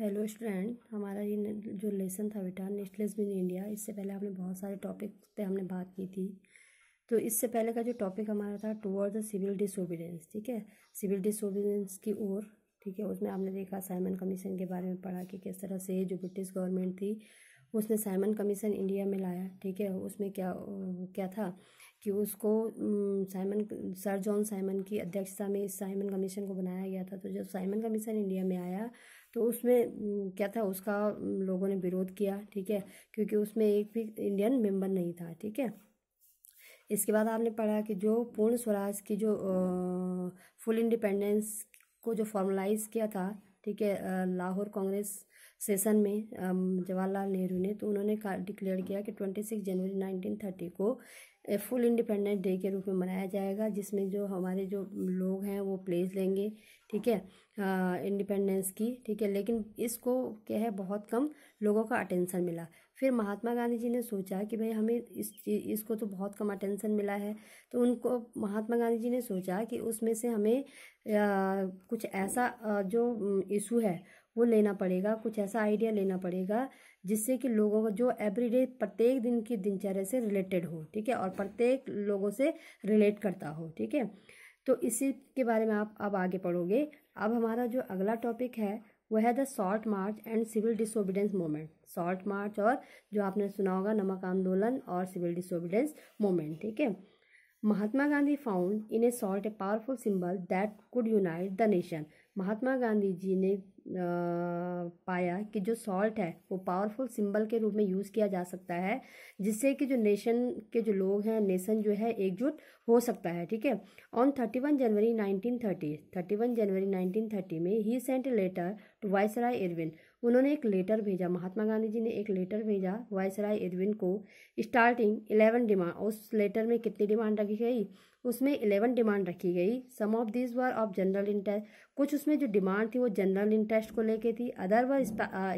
hello student हमारा ये जो लेसन था बेटा नेशनलिज्म इन इंडिया इससे पहले हमने बहुत सारे टॉपिक पे हमने बात की थी तो इससे पहले का जो टॉपिक हमारा था टूअर्ड द सिविल डिसोबीडियंस ठीक है सिविल डिसोबीडियंस की ओर ठीक है उसमें आपने देखा साइमन कमीशन के बारे में पढ़ा कि किस तरह से जो ब्रिटिश गवर्नमेंट थी उसने साइमन कमीशन इंडिया में लाया ठीक है उसमें क्या क्या था कि उसको साइमन सर जॉन साइमन की अध्यक्षता में इस साइमन कमीशन को बनाया गया था तो जब साइमन कमीशन इंडिया में आया तो उसमें क्या था उसका लोगों ने विरोध किया ठीक है क्योंकि उसमें एक भी इंडियन मेंबर नहीं था ठीक है इसके बाद आपने पढ़ा कि जो पूर्ण स्वराज की जो फुल इंडिपेंडेंस को जो फॉर्मलाइज किया था ठीक है लाहौर कांग्रेस सेशन में जवाहरलाल नेहरू ने तो उन्होंने डिक्लेयर किया कि ट्वेंटी सिक्स जनवरी नाइनटीन थर्टी को फुल इंडिपेंडेंस डे के रूप में मनाया जाएगा जिसमें जो हमारे जो लोग हैं वो प्लेस लेंगे ठीक है इंडिपेंडेंस की ठीक है लेकिन इसको क्या है बहुत कम लोगों का अटेंसन मिला फिर महात्मा गांधी जी ने सोचा कि भाई हमें इस इसको तो बहुत कम अटेंसन मिला है तो उनको महात्मा गांधी जी ने सोचा कि उसमें से हमें आ, कुछ ऐसा आ, जो इशू है वो लेना पड़ेगा कुछ ऐसा आइडिया लेना पड़ेगा जिससे कि लोगों को जो एवरीडे प्रत्येक दिन की दिनचर्या से रिलेटेड हो ठीक है और प्रत्येक लोगों से रिलेट करता हो ठीक है तो इसी के बारे में आप अब आगे पढ़ोगे अब हमारा जो अगला टॉपिक है वह है the salt march and civil disobedience moment salt march और जो आपने सुना होगा नमक आंदोलन और सिविल डिसोबिडेंस मोमेंट ठीक है Mahatma Gandhi found in a salt a powerful symbol that could unite the nation Mahatma Gandhi ji ने पाया कि जो सॉल्ट है वो पावरफुल सिंबल के रूप में यूज़ किया जा सकता है जिससे कि जो नेशन के जो लोग हैं नेशन जो है एकजुट हो सकता है ठीक है on thirty one January nineteen thirty thirty one January nineteen thirty में he sent letter to viceroy Irwin उन्होंने एक लेटर भेजा महात्मा गांधी जी ने एक लेटर भेजा वाइस राय इरविन को स्टार्टिंग इलेवन डिमांड उस लेटर में कितनी डिमांड रखी गई उसमें इलेवन डिमांड रखी गई some of this were of general interest कुछ उसमें जो डिमांड थी वो जनरल इंटरेस्ट को लेके थी other were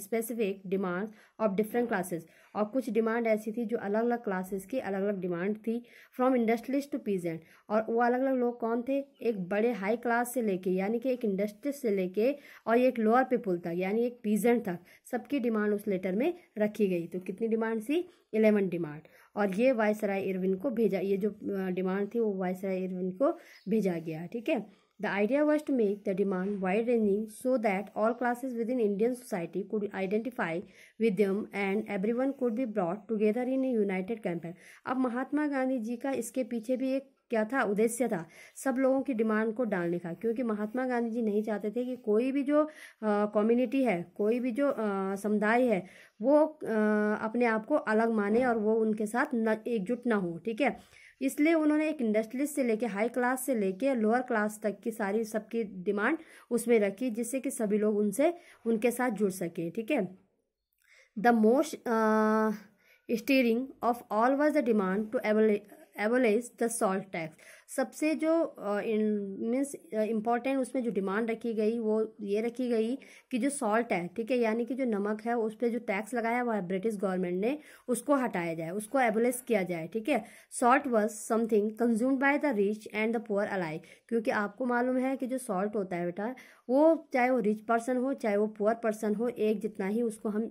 specific demand of different classes और कुछ डिमांड ऐसी थी जो अलग अलग क्लासेस की अलग अलग डिमांड थी फ्रॉम इंडस्ट्रियलिस्ट टू पीजेंट और वो अलग अलग लोग कौन थे एक बड़े हाई क्लास से लेके यानी कि एक इंडस्ट्रियलिस्ट से लेके और एक लोअर पीपुल तक यानी एक पीजेंट तक सबकी डिमांड उस लेटर में रखी गई तो कितनी डिमांड थी इलेवन डिमांड और ये वायसराय इरविन को भेजा ये जो डिमांड थी वो वायसराय इरविन को भेजा गया ठीक है the idea was to make the demand wide ranging so that all classes within Indian society could identify with them and every one could be brought together in a united campaign अब महात्मा गांधी जी का इसके पीछे भी एक क्या था उद्देश्य था सब लोगों की डिमांड को डालने का क्योंकि महात्मा गांधी जी नहीं चाहते थे कि कोई भी जो कम्युनिटी है कोई भी जो समुदाय है वो आ, अपने आप को अलग माने और वो उनके साथ न एकजुट ना हो ठीक है इसलिए उन्होंने एक इंडस्ट्रियलिस्ट से लेके हाई क्लास से लेके लोअर क्लास तक की सारी सबकी डिमांड उसमें रखी जिससे कि सभी लोग उनसे उनके साथ जुड़ सके ठीक है the most stirring of all was the demand to abolish the salt tax सबसे जो मीन्स इम्पॉर्टेंट उसमें जो डिमांड रखी गई वो ये रखी गई कि जो सॉल्ट है ठीक है यानी कि जो नमक है उस पर जो टैक्स लगाया हुआ है ब्रिटिश गवर्नमेंट ने उसको हटाया जाए उसको एबोलिश किया जाए ठीक है salt was something consumed by the rich and the poor alike क्योंकि आपको मालूम है कि जो सॉल्ट होता है बेटा वो चाहे वो रिच पर्सन हो चाहे वो पुअर पर्सन हो एक जितना ही उसको हम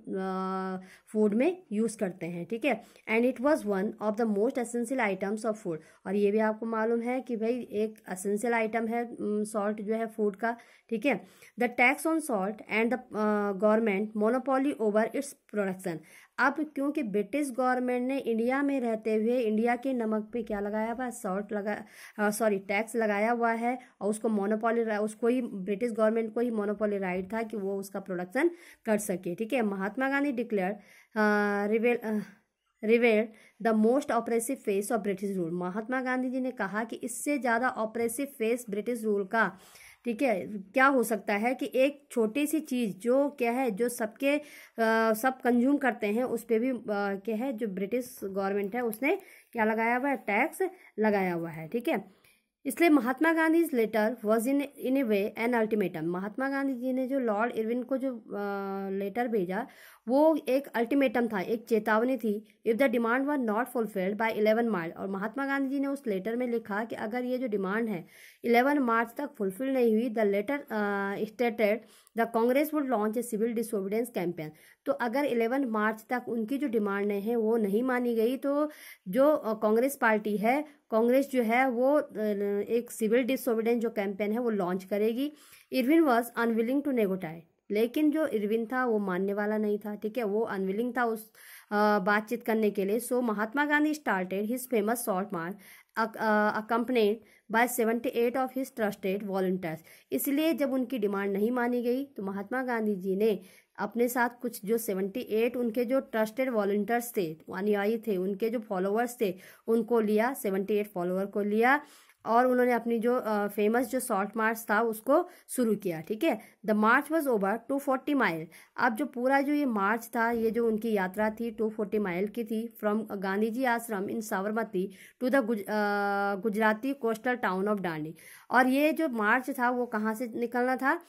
फूड में यूज़ करते हैं ठीक है and it was one of the most essential items of food और ये भी आपको मालूम है है कि भाई एक असेंशियल आइटम है सॉल्ट जो है फूड का ठीक है the tax on salt and the government monopoly over its production अब क्योंकि ब्रिटिश गवर्नमेंट ने इंडिया में रहते हुए इंडिया के नमक पे क्या लगाया हुआ सॉल्ट लगा सॉरी टैक्स लगाया हुआ है और उसको मोनोपोली उसको ही ब्रिटिश गवर्नमेंट को ही मोनोपोली राइट था कि वो उसका प्रोडक्शन कर सके ठीक है Mahatma Gandhi declare reveal revealed the most oppressive face of British rule Mahatma Gandhi ji ने कहा कि इससे ज़्यादा ऑपरेसिव फेस ब्रिटिश रूल का ठीक है क्या हो सकता है कि एक छोटी सी चीज़ जो क्या है जो सबके सब कंज्यूम करते हैं उस पर भी आ, क्या है जो ब्रिटिश गवर्नमेंट है उसने क्या लगाया हुआ है टैक्स लगाया हुआ है ठीक है इसलिए Mahatma Gandhi letter was in in a way an ultimatum Mahatma Gandhi ji ने जो लॉर्ड इरविन को जो लेटर भेजा वो एक अल्टीमेटम था एक चेतावनी थी if the demand were not fulfilled by eleven March और महात्मा गांधी जी ने उस लेटर में लिखा कि अगर ये जो डिमांड है इलेवन मार्च तक फुलफिल नहीं हुई the letter stated the Congress would launch a civil disobedience campaign तो अगर 11 मार्च तक उनकी जो डिमांड है वो नहीं मानी गई तो जो कांग्रेस पार्टी है कांग्रेस जो है वो एक सिविल डिसोबिडेंस जो कैंपेन है वो लॉन्च करेगी Irwin was unwilling to negotiate लेकिन जो इरविन था वो मानने वाला नहीं था ठीक है वो अनविलिंग था उस बातचीत करने के लिए so Mahatma Gandhi started his famous salt march accompanied by seventy eight of his trusted volunteers इसलिए जब उनकी डिमांड नहीं मानी गई तो महात्मा गांधी जी ने अपने साथ कुछ जो सेवेंटी एट उनके जो ट्रस्टेड वॉल्टियर्स थे अनुयायी थे उनके जो फॉलोअर्स थे उनको लिया सेवेंटी एट फॉलोअर को लिया और उन्होंने अपनी जो फेमस जो शॉर्ट मार्च था उसको शुरू किया ठीक है the march was over two forty mile अब जो पूरा जो ये मार्च था ये जो उनकी यात्रा थी टू फोर्टी माइल की थी from Gandhi ji ashram in Sabarmati to the Gujarati coastal town of Dandi और ये जो मार्च था वो कहाँ से निकलना था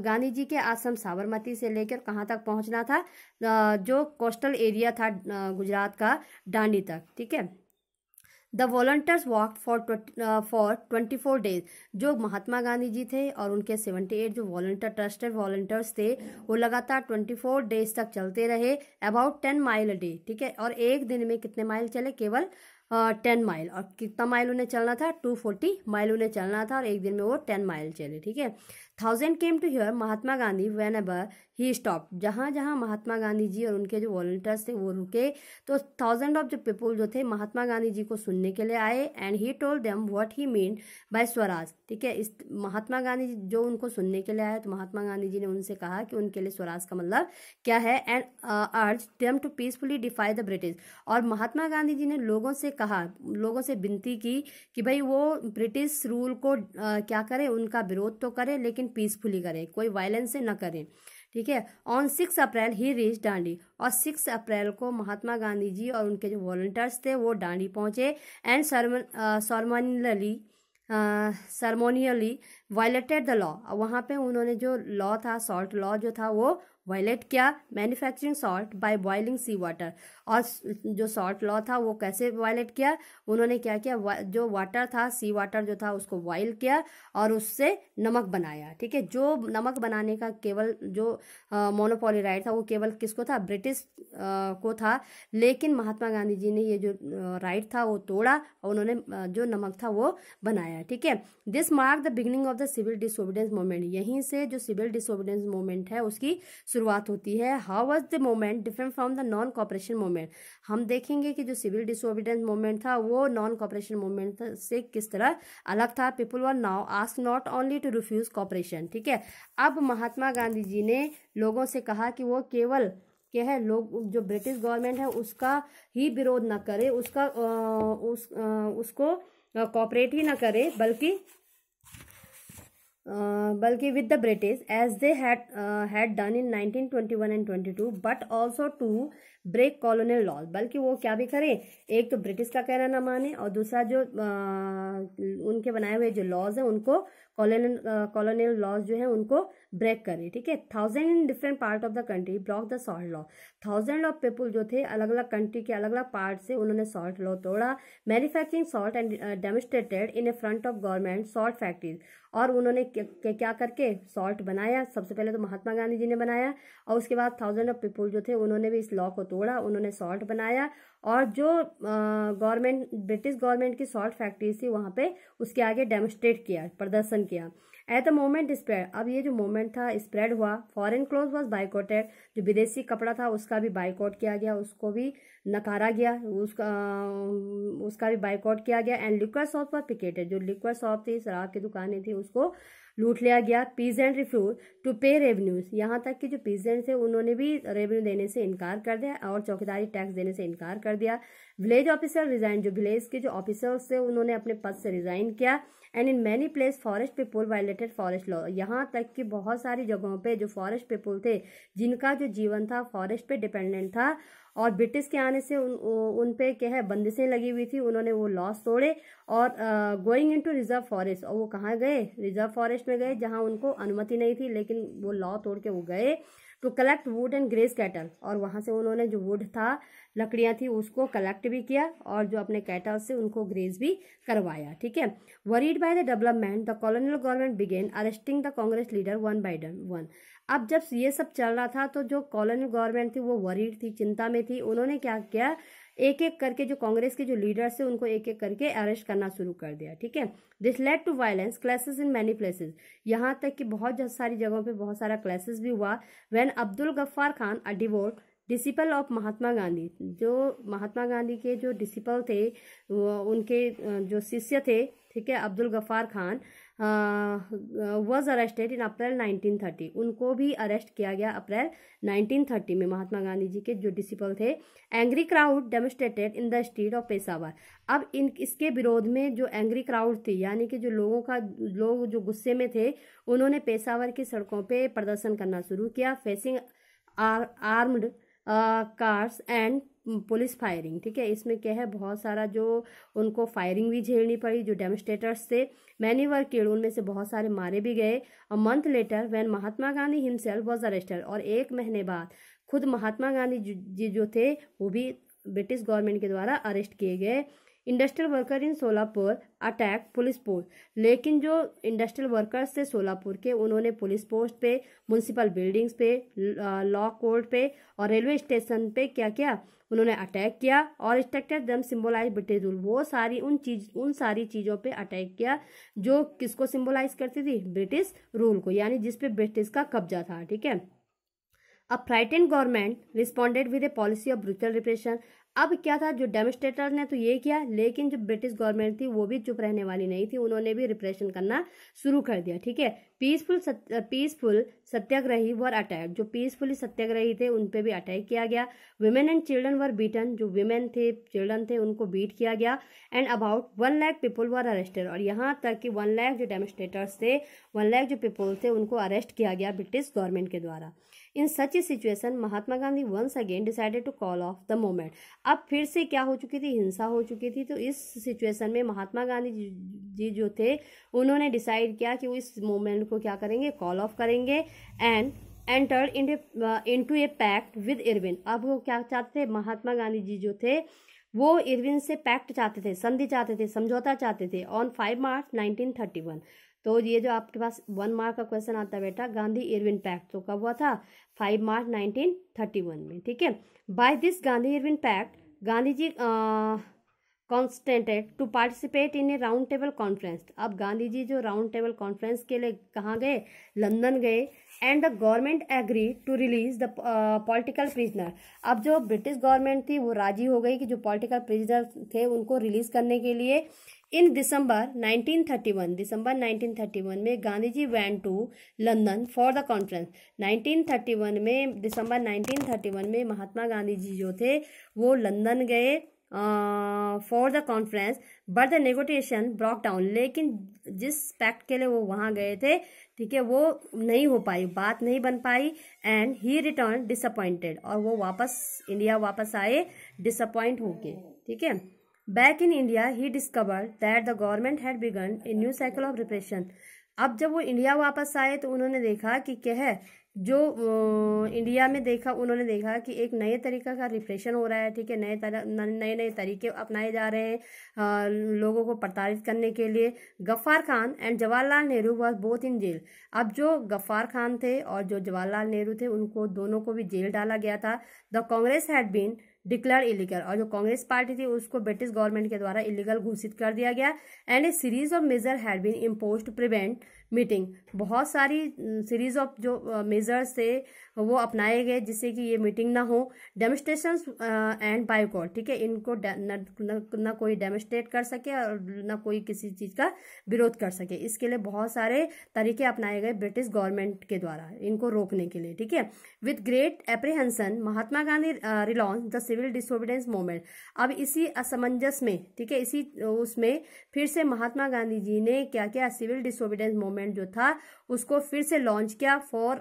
गांधी जी के आश्रम साबरमती से लेकर कहाँ तक पहुँचना था जो कोस्टल एरिया था गुजरात का डांडी तक ठीक है the volunteers walk for for twenty four days जो महात्मा गांधी जी थे और उनके सेवेंटी एट जो वॉल्टियर ट्रस्टेड वॉल्टियर्स थे वो लगातार ट्वेंटी फोर डेज तक चलते रहे about ten mile a day ठीक है और एक दिन में कितने माइल चले केवल टेन uh, माइल और कितना माइल उन्हें चलना था टू फोर्टी माइल उन्हें चलना था और एक दिन में वो टेन माइल चले ठीक है thousand came to hear Mahatma Gandhi wherever he stop जहाँ जहाँ महात्मा गांधी जी और उनके जो वॉल्टियर्स थे वो रुके तो थाउजेंड ऑफ जो पीपुल जो थे महात्मा गांधी जी को सुनने के लिए आए and he told them what he mean by Swaraj ठीक है इस महात्मा गांधी जी जो उनको सुनने के लिए आए तो महात्मा गांधी जी ने उनसे कहा कि उनके लिए स्वराज का मतलब क्या है and urge them to peacefully defy the British और महात्मा गांधी जी ने लोगों से कहा लोगों से विनती की कि भाई वो ब्रिटिश रूल को uh, क्या करें उनका विरोध तो करें लेकिन लेकिन पीसफुली करें कोई वायलेंस से ना करें ठीक है on six April he reach Dandi और सिक्स अप्रैल को महात्मा गांधी जी और उनके जो वॉल्टियर्स थे वो डांडी पहुंचे and ceremonially ceremonially violated the law वहाँ पे उन्होंने जो लॉ था सॉल्ट लॉ जो था वो वायलेट किया manufacturing salt by boiling sea water और जो सॉल्ट लॉ था वो कैसे वायलेट किया उन्होंने क्या किया जो वाटर था सी वाटर जो था उसको वाइल किया और उससे नमक बनाया ठीक है जो नमक बनाने का केवल जो राइट था वो केवल किसको था ब्रिटिश को था लेकिन महात्मा गांधी जी ने ये जो राइट था वो तोड़ा और उन्होंने जो नमक था वो बनाया ठीक है this mark the beginning of the civil disobedience movement यहीं से जो सिविल डिसोबिडेंस मूवमेंट है उसकी शुरुआत होती है how was the moment different from the non cooperation moment movement हम देखेंगे कि जो सिविल डिसोबिडेंस मूवमेंट था वो नॉन कॉपरेशन मूवमेंट से किस तरह अलग था people were now asked not only to refuse cooperation ठीक है अब महात्मा गांधी जी ने लोगों से कहा कि वो केवल क्या है लोग जो ब्रिटिश गवर्नमेंट है उसका ही विरोध ना करे उसका उस उसको कॉपरेट ही ना करे बल्कि बल्कि with the British as they had had done in 1921 and 22 but also to break colonial law बल्कि वो क्या भी करें एक तो ब्रिटिश का कहना ना माने और दूसरा जो आ, उनके बनाए हुए जो लॉज हैं उनको कॉलोनियल लॉज uh, जो है उनको ब्रेक करें ठीक है thousand in different part of the country broke the salt law thousand of people जो थे अलग अलग कंट्री के अलग अलग पार्ट से उन्होंने सॉल्ट लॉ तोड़ा manufacturing salt and demonstrated in a front of government salt factories और उन्होंने क्या करके सॉल्ट बनाया सबसे पहले तो महात्मा गांधी जी ने बनाया और उसके बाद थाउजेंड ऑफ पीपल जो थे उन्होंने भी इस लॉ को तोड़ा उन्होंने सॉल्ट बनाया और जो गवर्नमेंट ब्रिटिश गवर्नमेंट की सॉल्ट फैक्ट्रीज थी वहाँ पे उसके आगे डेमोस्ट्रेट किया प्रदर्शन किया एट द मोमेंट स्प्रेड अब ये जो मोमेंट था स्प्रेड हुआ फॉरेन क्लोथ वॉज बाइकोटेड जो विदेशी कपड़ा था उसका भी बाइकआउट किया गया उसको भी नकारा गया उसका उसका भी बाइकआउट किया गया एंड लिक्वर शॉप पर पिकेटेड जो लिक्वर शॉप थी शराब की दुकानें थी उसको लूट लिया गया and refuse to pay revenues यहाँ तक कि जो पीजेंट थे उन्होंने भी रेवेन्यू देने से इनकार कर दिया और चौकीदारी टैक्स देने से इनकार कर दिया विलेज ऑफिसर रिजाइन जो विलेज के जो ऑफिसर्स थे उन्होंने अपने पद से रिजाइन किया and in many place forest people violated forest law यहाँ तक कि बहुत सारी जगहों पे जो फॉरेस्ट पीपुल थे जिनका जो जीवन था फॉरेस्ट पे डिपेंडेंट था और ब्रिटिश के आने से उन उन पे क्या है बंदिशें लगी हुई थी उन्होंने वो लॉस तोड़े और गोइंग इनटू रिजर्व फॉरेस्ट और वो कहाँ गए रिजर्व फॉरेस्ट में गए जहाँ उनको अनुमति नहीं थी लेकिन वो लॉ तोड़ के वो गए to collect wood and graze cattle और वहाँ से उन्होंने जो वुड था लकड़ियाँ थी उसको कलेक्ट भी किया और जो अपने कैटल से उनको ग्रेस भी करवाया ठीक है worried by the development the colonial government began arresting the Congress leader one by one अब जब ये सब चल रहा था तो जो कॉलोनी गवर्नमेंट थी वो वरीड थी चिंता में थी उन्होंने क्या किया एक एक करके जो कांग्रेस के जो लीडर्स थे उनको एक एक करके अरेस्ट करना शुरू कर दिया ठीक है this led to violence clashes in many places यहाँ तक कि बहुत सारी जगहों पे बहुत सारा क्लासेस भी हुआ when Abdul Ghaffar Khan a devout disciple of Mahatma Gandhi जो महात्मा गांधी के जो डिसिपल थे उनके जो शिष्य थे ठीक है Abdul Ghaffar Khan was arrested in April 1930 उनको भी अरेस्ट किया गया अप्रैल 1930 में महात्मा गांधी जी के जो डिसिपल थे angry crowd demonstrated in the street of Peshawar अब इन इसके विरोध में जो एंग्री क्राउड थी यानी कि जो लोगों का लोग जो गुस्से में थे उन्होंने पेशावर की सड़कों पर प्रदर्शन करना शुरू किया facing armed cars and police firing ठीक है इसमें क्या है बहुत सारा जो उनको फायरिंग भी झेलनी पड़ी जो डेमोस्ट्रेटर्स थे मैनी वर्क किल्ड उनमें से बहुत सारे मारे भी गए a month later when Mahatma Gandhi himself was arrested और एक महीने बाद खुद महात्मा गांधी जी जो थे वो भी ब्रिटिश गवर्नमेंट के द्वारा अरेस्ट किए गए industrial worker in Solapur attack police post लेकिन जो इंडस्ट्रियल वर्कर्स थे सोलापुर के उन्होंने पुलिस पोस्ट पे म्यूनसिपल बिल्डिंग्स पे लॉ कोर्ट पे और रेलवे स्टेशन पे क्या क्या उन्होंने अटैक किया और स्ट्रक्चर दम सिम्बोलाइज ब्रिटिश रूल वो सारी उन चीज उन सारी चीज़ों पे अटैक किया जो किसको सिम्बोलाइज करती थी ब्रिटिश रूल को यानी जिसपे ब्रिटिश का कब्जा था ठीक है a frightened government responded with a policy of brutal repression अब क्या था जो डेमोस्ट्रेटर ने तो ये किया लेकिन जो ब्रिटिश गवर्नमेंट थी वो भी चुप रहने वाली नहीं थी उन्होंने भी रिप्रेशन करना शुरू कर दिया ठीक है पीसफुल पीसफुल सत्याग्रही वर अटैक जो पीसफुली सत्याग्रही थे उन पे भी अटैक किया गया women and children were beaten जो वुमेन थे चिल्ड्रन थे उनको बीट किया गया and about one lakh people were arrested और यहाँ तक कि वन लैख जो डेमोस्ट्रेटर्स थे वन लैख जो पीपल थे उनको अरेस्ट किया गया ब्रिटिश गवर्नमेंट के द्वारा in such a situation Mahatma Gandhi once again decided to call off the movement अब फिर से क्या हो चुकी थी हिंसा हो चुकी थी तो इस सिचुएशन में महात्मा गांधी जी जो थे उन्होंने डिसाइड किया कि वो इस मोमेंट को क्या करेंगे कॉल ऑफ करेंगे and entered into a pact with Irwin अब वो क्या चाहते थे महात्मा गांधी जी जो थे वो इरविन से पैक्ट चाहते थे संधि चाहते थे समझौता चाहते थे on five March nineteen thirty one तो ये जो आपके पास वन मार्क का क्वेश्चन आता है बेटा गांधी इरविन पैक्ट तो कब हुआ था five March nineteen thirty one में ठीक है by this Gandhi Irwin pact Gandhi ji uh, consented to participate in a round table conference अब गांधी जी जो राउंड टेबल कॉन्फ्रेंस के लिए कहाँ गए लंदन गए and the government agree to release the political prisoner अब जो ब्रिटिश गवर्नमेंट थी वो राजी हो गई कि जो पॉलिटिकल प्रिजनर थे उनको रिलीज करने के लिए इन दिसंबर 1931 दिसंबर 1931 में Gandhi ji went to London for the conference 1931 में दिसंबर 1931 में महात्मा गांधी जी जो थे वो लंदन गए for the conference but the negotiation broke down लेकिन जिस पैक्ट के लिए वो वहाँ गए थे ठीक है वो नहीं हो पाई बात नहीं बन पाई एंड ही रिटर्न डिसअपॉइंटेड और वो वापस इंडिया वापस आए डिसअपॉइंट होके ठीक है back in India he discover that the government had begun a new cycle of repression अब जब वो इंडिया वापस आए तो उन्होंने देखा कि क्या है जो इंडिया में देखा उन्होंने देखा कि एक नए तरीक़े का रिफ्रेशन हो रहा है ठीक है नए नए नए तरीके अपनाए जा रहे हैं लोगों को प्रताड़ित करने के लिए Ghaffar Khan and Jawaharlal Nehru was both in jail अब जो गफ्फार खान थे और जो जवाहरलाल नेहरू थे उनको दोनों को भी जेल डाला गया था the Congress had been declare illegal और जो कांग्रेस पार्टी थी उसको ब्रिटिश गवर्नमेंट के द्वारा इलीगल घोषित कर दिया गया and a series of measure had been impose to prevent meeting बहुत सारी सीरीज ऑफ जो मेजर्स थे वो अपनाए गए जिससे कि ये मीटिंग ना हो डेमोस्ट्रेशन एंड बाइकॉट ठीक है इनको ना कोई डेमोस्ट्रेट कर सके और ना कोई किसी चीज़ का विरोध कर सके इसके लिए बहुत सारे तरीके अपनाए गए ब्रिटिश गवर्नमेंट के द्वारा इनको रोकने के लिए ठीक है with great apprehension Mahatma Gandhi relaunched the civil disobedience movement अब इसी असमंजस में ठीक है इसी उसमें फिर से महात्मा गांधी जी ने क्या किया सिविल डिसोबिडेंस मोमेंट जो था उसको फिर से लॉन्च किया for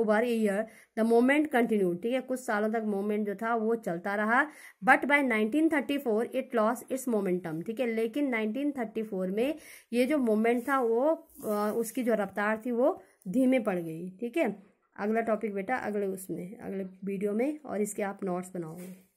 over a year the movement continue ठीक है कुछ सालों तक मोमेंट जो था वो चलता रहा but by 1934 it lost its momentum ठीक है लेकिन 1934 में ये जो मोमेंट था वो उसकी जो रफ्तार थी वो धीमे पड़ गई ठीक है अगला टॉपिक बेटा अगले उसमें अगले वीडियो में और इसके आप नोट्स बनाओगे